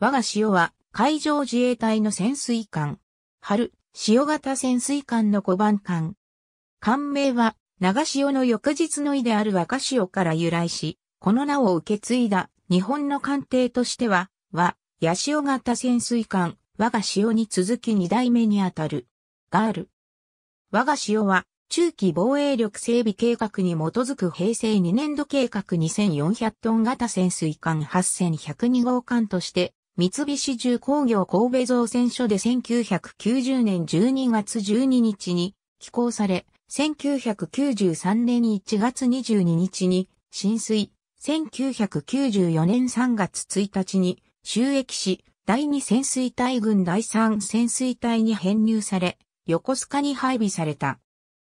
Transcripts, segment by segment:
我が潮は海上自衛隊の潜水艦。春、潮型潜水艦の5番艦。艦名は長潮の翌日の意である若潮から由来し、この名を受け継いだ日本の艦艇としては、和、八潮型潜水艦、我が潮に続き二代目にあたる。ガール。我が潮は中期防衛力整備計画に基づく平成2年度計画2400トン型潜水艦8102号艦として三菱重工業神戸造船所で1990年12月12日に寄港され、1993年1月22日に浸水、1994年3月1日に収益し、第2潜水隊軍第3潜水隊に編入され、横須賀に配備された。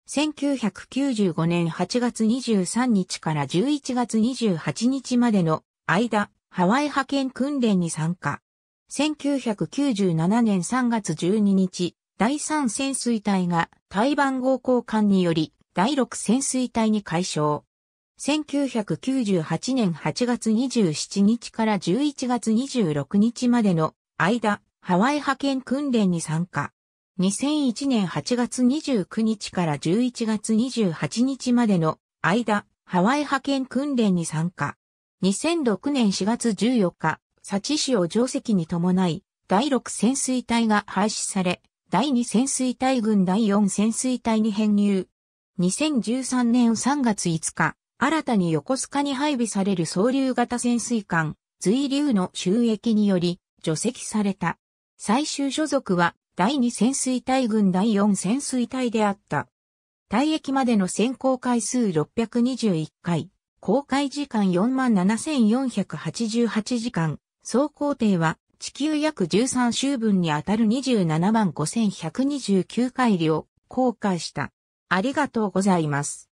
1995年8月23日から11月28日までの間、ハワイ派遣訓練に参加。1997年3月12日、第3潜水隊が台湾号交換により第6潜水隊に解消。1998年8月27日から11月26日までの間、ハワイ派遣訓練に参加。2001年8月29日から11月28日までの間、ハワイ派遣訓練に参加。2006年4月14日、佐治市を定石に伴い、第6潜水隊が廃止され、第2潜水隊軍第4潜水隊に編入。2013年3月5日、新たに横須賀に配備される総流型潜水艦、随流の収益により除籍された。最終所属は第2潜水隊軍第4潜水隊であった。退役までの選考回数621回。公開時間47,488時間、総工程は地球約13周分にあたる27万5129回りを公開した。ありがとうございます。